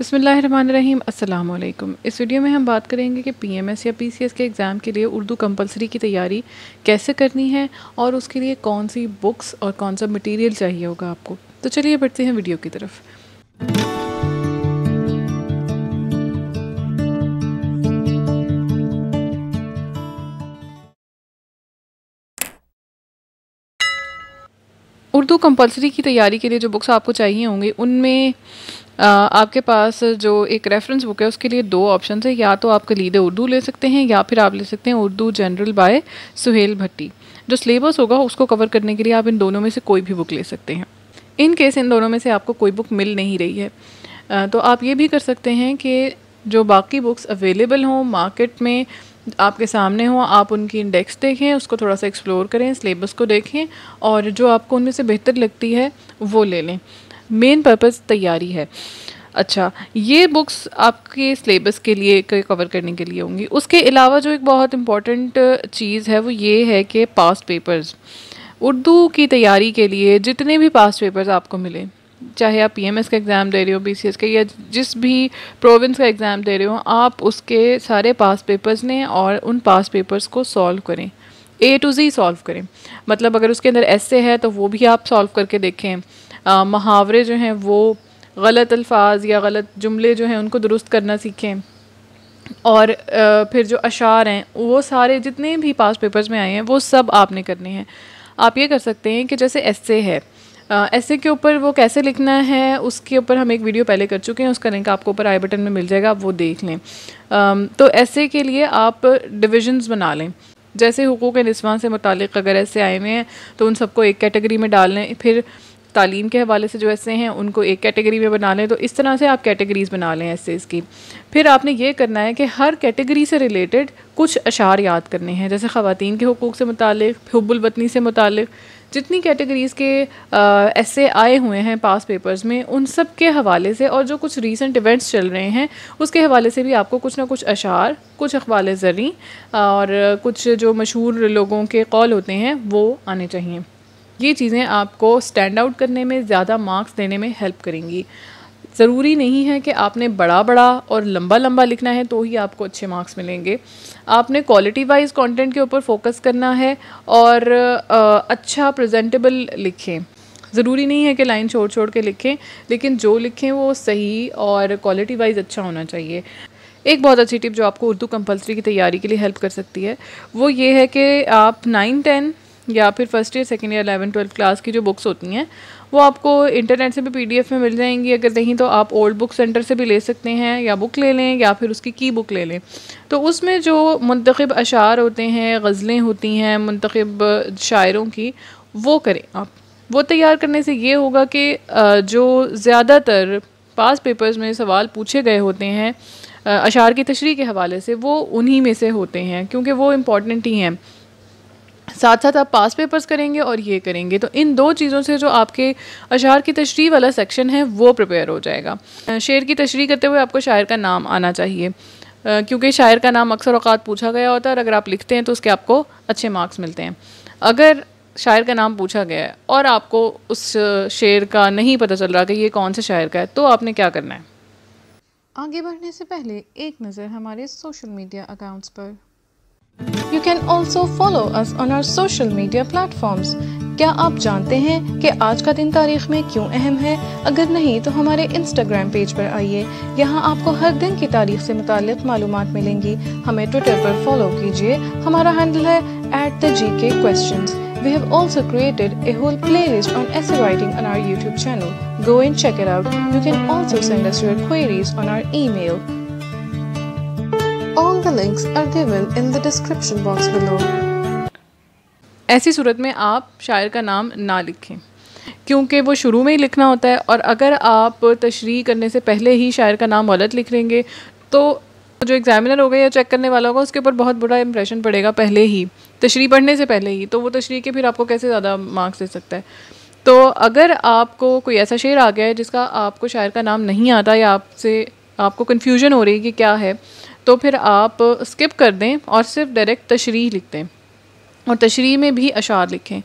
बसमीम अल्लाम इस वीडियो में हम बात करेंगे कि पीएमएस या पीसीएस के एग्ज़ाम के लिए उर्दू कंपलसरी की तैयारी कैसे करनी है और उसके लिए कौन सी बुक्स और कौन सा मटेरियल चाहिए होगा आपको तो चलिए बढ़ते हैं वीडियो की तरफ उर्दू कंपलसरी की तैयारी के लिए जो बुक्स आपको चाहिए होंगे उनमें आपके पास जो एक रेफरेंस बुक है उसके लिए दो ऑप्शन है या तो आप कलीद उर्दू ले सकते हैं या फिर आप ले सकते हैं उर्दू जनरल बाय सुहेल भट्टी जो सिलेबस होगा उसको कवर करने के लिए आप इन दोनों में से कोई भी बुक ले सकते हैं इन केस इन दोनों में से आपको कोई बुक मिल नहीं रही है तो आप ये भी कर सकते हैं कि जो बाकी बुक्स अवेलेबल हों मार्केट में आपके सामने हों आप उनकी इंडेक्स देखें उसको थोड़ा सा एक्सप्लोर करें सिलेबस को देखें और जो आपको उनमें से बेहतर लगती है वो ले लें मेन पर्पज़ तैयारी है अच्छा ये बुक्स आपके सिलेबस के लिए कवर करने के लिए होंगी उसके अलावा जो एक बहुत इम्पॉर्टेंट चीज़ है वो ये है कि पास्ट पेपर्स उर्दू की तैयारी के लिए जितने भी पास्ट पेपर्स आपको मिले चाहे आप पीएमएस का एग्ज़ाम दे रहे हो बीसीएस का या जिस भी प्रोविंस का एग्ज़ाम दे रहे हो आप उसके सारे पास पेपर्स लें और उन पास पेपर्स को सॉल्व करें ए टू जी सॉल्व करें मतलब अगर उसके अंदर ऐसे है तो वो भी आप सॉल्व करके देखें मुहावरे जो हैं वो गलत अल्फाज या गलत जुमले जो हैं उनको दुरुस्त करना सीखें और आ, फिर जो अशार हैं वो सारे जितने भी पास पेपर्स में आए हैं वो सब आपने करने हैं आप ये कर सकते हैं कि जैसे ऐसे है ऐसे के ऊपर वो कैसे लिखना है उसके ऊपर हम एक वीडियो पहले कर चुके हैं उसका लिंक आपको ऊपर आई बटन में मिल जाएगा आप वो देख लें आ, तो ऐसे के लिए आप डिविजन्स बना लें जैसे हकूक़ नस्वा से मुतल अगर ऐसे आए हुए हैं तो उन सबको एक कैटेगरी में डाल लें फिर तालीम के हवाले से जो ऐसे हैं उनको एक कैटेगरी में बना लें तो इस तरह से आप कैटेगरीज़ बना लें ऐसे इसकी फिर आपने ये करना है कि हर कैटेगरी से रिलेटेड कुछ अशार याद करने हैं जैसे ख़वान के हकूक़ से मुतल हब्बुलवतनी से मुतल जितनी कैटेगरीज़ के ऐसे आए हुए हैं पास पेपर्स में उन सब के हवाले से और जो कुछ रीसेंट इवेंट्स चल रहे हैं उसके हवाले से भी आपको कुछ ना कुछ अशार कुछ अखबाल ज़री और कुछ जो मशहूर लोगों के कॉल होते हैं वो आने चाहिए ये चीज़ें आपको स्टैंड आउट करने में ज़्यादा मार्क्स देने में हेल्प करेंगी ज़रूरी नहीं है कि आपने बड़ा बड़ा और लंबा लंबा लिखना है तो ही आपको अच्छे मार्क्स मिलेंगे आपने क्वालिटी वाइज कंटेंट के ऊपर फोकस करना है और अच्छा प्रेजेंटेबल लिखें ज़रूरी नहीं है कि लाइन छोड़ छोड़ के लिखें लेकिन जो लिखें वो सही और क्वालिटी वाइज अच्छा होना चाहिए एक बहुत अच्छी टिप जो आपको उर्दू कंपलसरी की तैयारी के लिए हेल्प कर सकती है वो ये है कि आप नाइन टेन या फिर first year second year eleven twelfth class की जो बुक्स होती हैं वो आपको इंटरनेट से भी पीडीएफ में मिल जाएंगी अगर नहीं तो आप ओल्ड बुक सेंटर से भी ले सकते हैं या बुक ले लें या फिर उसकी की बुक ले लें तो उसमें जो मंतखब अशार होते हैं गज़लें होती हैं मंतखब शायरों की वो करें आप वो तैयार करने से ये होगा कि जो ज़्यादातर पास पेपर्स में सवाल पूछे गए होते हैं अशार की तशरी के हवाले से वो उन्हीं में से होते हैं क्योंकि वो इम्पॉर्टेंट ही हैं साथ साथ आप पास पेपर्स करेंगे और ये करेंगे तो इन दो चीज़ों से जो आपके अशार की तशरी वाला सेक्शन है वो प्रिपेयर हो जाएगा शेर की तशरी करते हुए आपको शायर का नाम आना चाहिए क्योंकि शायर का नाम अक्सर अवत पूछा गया होता है और अगर आप लिखते हैं तो उसके आपको अच्छे मार्क्स मिलते हैं अगर शायर का नाम पूछा गया है और आपको उस शेर का नहीं पता चल रहा कि ये कौन से शायर का है तो आपने क्या करना है आगे बढ़ने से पहले एक नज़र हमारे सोशल मीडिया अकाउंट्स पर you can also follow us on our social media platforms क्या आप जानते हैं कि आज का दिन तारीख में क्यों अहम है अगर नहीं तो हमारे इंस्टाग्राम पेज पर आइए यहाँ आपको हर दिन की तारीख से मुतालिक मालूम मिलेंगी हमें ट्विटर पर फॉलो कीजिए हमारा हैंडल है eight the G K question we We have also created a whole playlist on essay writing on our YouTube channel. Go and check it out. You can also send us your queries on our email all the links are given in the description box below. ऐसी सूरत में आप शायर का नाम ना लिखें क्योंकि वो शुरू में ही लिखना होता है और अगर आप तशरी करने से पहले ही शायर का नाम गलत लिख लेंगे तो जो एग्जामिनर होगा या चेक करने वाला होगा उसके ऊपर बहुत बुरा इंप्रेशन पड़ेगा पहले ही तशरी पढ़ने से पहले ही तो वो तशरी के फिर आपको कैसे ज़्यादा मार्क्स दे सकता है तो अगर आपको कोई ऐसा शेर आ गया है जिसका आपको शायर का नाम नहीं आता या आपसे आपको कन्फ्यूजन हो रही है कि क्या है तो फिर आप स्किप कर दें और सिर्फ डायरेक्ट तशरी लिख दें और तशरी में भी अशार लिखें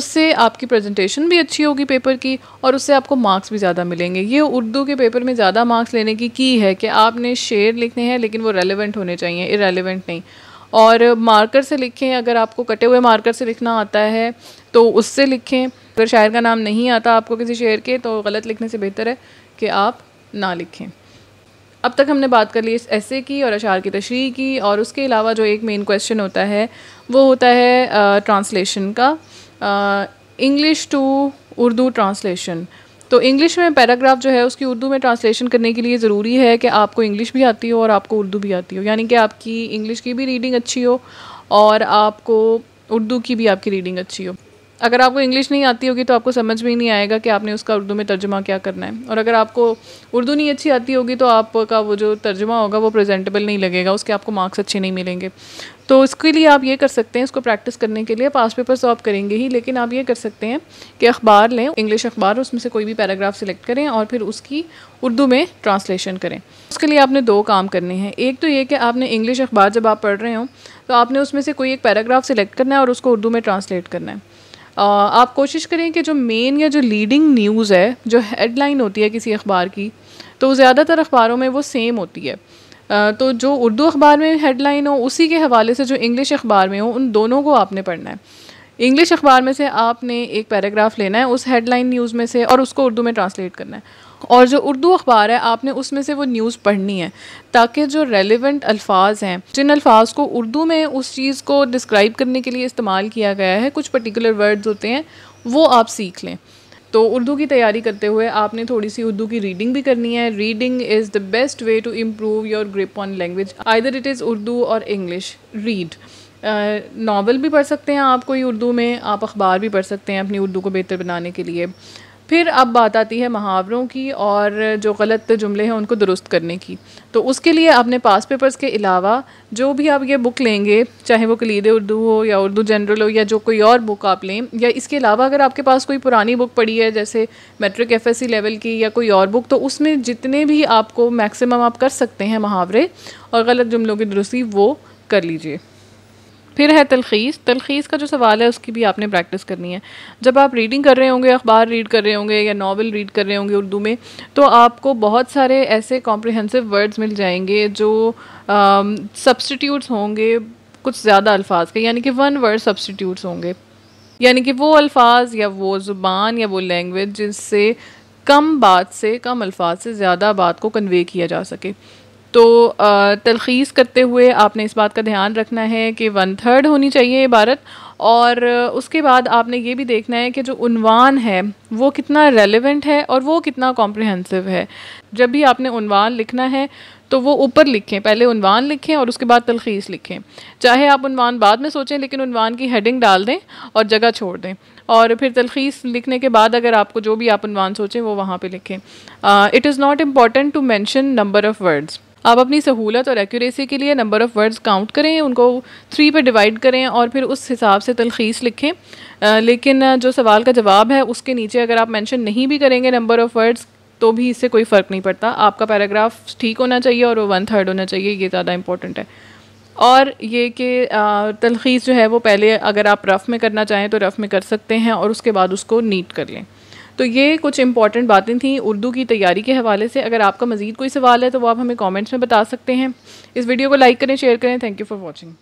उससे आपकी प्रेजेंटेशन भी अच्छी होगी पेपर की और उससे आपको मार्क्स भी ज़्यादा मिलेंगे ये उर्दू के पेपर में ज़्यादा मार्क्स लेने की की है कि आपने शेर लिखने हैं लेकिन वो रेलिवेंट होने चाहिए इरेलीवेंट नहीं और मार्कर से लिखें अगर आपको कटे हुए मार्कर से लिखना आता है तो उससे लिखें अगर शायर का नाम नहीं आता आपको किसी शेर के तो गलत लिखने से बेहतर है कि आप ना लिखें अब तक हमने बात कर ली इस ऐसे की और अशार की तशरी की और उसके अलावा जो एक मेन क्वेश्चन होता है वो होता है ट्रांसलेशन का इंग्लिश टू उर्दू ट्रांसलेशन तो इंग्लिश में पैराग्राफ जो है उसकी उर्दू में ट्रांसलेशन करने के लिए ज़रूरी है कि आपको इंग्लिश भी आती हो और आपको उर्दू भी आती हो यानी कि आपकी इंग्लिश की भी रीडिंग अच्छी हो और आपको उर्दू की भी आपकी रीडिंग अच्छी हो अगर आपको इंग्लिश नहीं आती होगी तो आपको समझ में ही नहीं आएगा कि आपने उसका उर्दू में तर्जुमा क्या करना है और अगर आपको उर्दू नहीं अच्छी आती होगी तो आपका वो जो तर्जुमा होगा वो प्रेजेंटेबल नहीं लगेगा उसके आपको मार्क्स अच्छे नहीं मिलेंगे तो उसके लिए आप ये कर सकते हैं उसको प्रैक्टिस करने के लिए पास पेपर तो आप करेंगे ही लेकिन आप ये कर सकते हैं कि अखबार लें इंग्लिश अखबार उसमें से कोई भी पैराग्राफ सिलेक्ट करें और फिर उसकी उर्दू में ट्रांसलेशन करें उसके लिए आपने दो काम करने हैं एक तो ये कि आपने इंग्लिश अखबार जब आप पढ़ रहे हो तो आपने उसमें से कोई एक पैराग्राफ सिलेक्ट करना है और उसको उर्दू में ट्रांसलेट करना है आप कोशिश करें कि जो मेन या जो लीडिंग न्यूज़ है जो हेडलाइन होती है किसी अखबार की तो ज़्यादातर अखबारों में वो सेम होती है तो जो उर्दू अखबार में हेडलाइन हो उसी के हवाले से जो इंग्लिश अखबार में हो उन दोनों को आपने पढ़ना है इंग्लिश अखबार में से आपने एक पैराग्राफ लेना है उस हेडलाइन न्यूज़ में से और उसको उर्दू में ट्रांसलेट करना है और जो उर्दू अखबार है आपने उसमें से वो न्यूज़ पढ़नी है ताकि जो रेलिवेंट अल्फाज हैं जिन अल्फाज को उर्दू में उस चीज़ को डिस्क्राइब करने के लिए इस्तेमाल किया गया है कुछ पर्टिकुलर वर्ड्स होते हैं वो आप सीख लें तो उर्दू की तैयारी करते हुए आपने थोड़ी सी उर्दू की रीडिंग भी करनी है reading is the best way to improve your grip on language either it is Urdu और इंग्लिश रीड नावल भी पढ़ सकते हैं आप कोई उर्दू में आप अखबार भी पढ़ सकते हैं अपनी उर्दू को बेहतर बनाने के लिए फिर अब बात आती है मुहावरों की और जो गलत जुमले हैं उनको दुरुस्त करने की तो उसके लिए आपने पास पेपर्स के अलावा जो भी आप ये बुक लेंगे चाहे वो कलीद उर्दू हो या उर्दू जनरल हो या जो कोई और बुक आप लें या इसके अलावा अगर आपके पास कोई पुरानी बुक पड़ी है जैसे मेट्रिक एफ लेवल की या कोई और बुक तो उसमें जितने भी आपको मैक्सिमम आप कर सकते हैं मुहावरे और गलत जुमलों की दुरुस्ती वो कर लीजिए फिर है तलखीस तलखीस का जो सवाल है उसकी भी आपने प्रैक्टिस करनी है जब आप रीडिंग कर रहे होंगे अखबार रीड कर रहे होंगे या नावल रीड कर रहे होंगे उर्दू में तो आपको बहुत सारे ऐसे कॉम्प्रिहेंसिव वर्ड्स मिल जाएंगे जो सब्सटीट्यूट्स होंगे कुछ ज़्यादा अल्फाज के यानी कि वन वर्ड सब्सटीट्यूट्स होंगे यानी कि वो अल्फाज या वो ज़ुबान या वो लैंग्वेज जिससे कम बात से कम अल्फाज से ज़्यादा बात को कन्वे किया जा सके तो तलखीस करते हुए आपने इस बात का ध्यान रखना है कि वन थर्ड होनी चाहिए इबारत और उसके बाद आपने ये भी देखना है कि जो उनवान है वो कितना रेलिवेंट है और वो कितना कॉम्प्रहेंसिव है जब भी आपने उनवान लिखना है तो वो ऊपर लिखें पहले उनवान लिखें और उसके बाद तलखीस लिखें चाहे आप उनवान बाद में सोचें लेकिन उनवान की हेडिंग डाल दें और जगह छोड़ दें और फिर तलखीस लिखने के बाद अगर आपको जो भी आप उनवान सोचें वो वहाँ पे लिखें it is not important to mention number of words आप अपनी सहूलत और एक्यूरेसी के लिए नंबर ऑफ़ वर्ड्स काउंट करें उनको थ्री पे डिवाइड करें और फिर उस हिसाब से तलखीस लिखें आ, लेकिन जो सवाल का जवाब है उसके नीचे अगर आप मेंशन नहीं भी करेंगे नंबर ऑफ़ वर्ड्स तो भी इससे कोई फ़र्क नहीं पड़ता आपका पैराग्राफ ठीक होना चाहिए और वो वन थर्ड होना चाहिए ये ज़्यादा इंपॉर्टेंट है और ये कि तलखीस जो है वो पहले अगर आप रफ़ में करना चाहें तो रफ़ में कर सकते हैं और उसके बाद उसको नीट कर लें तो ये कुछ इंपॉर्टेंट बातें थी उर्दू की तैयारी के हवाले से अगर आपका मज़ीद कोई सवाल है तो वो आप हमें कॉमेंट्स में बता सकते हैं इस वीडियो को लाइक करें शेयर करें थैंक यू फॉर वॉचिंग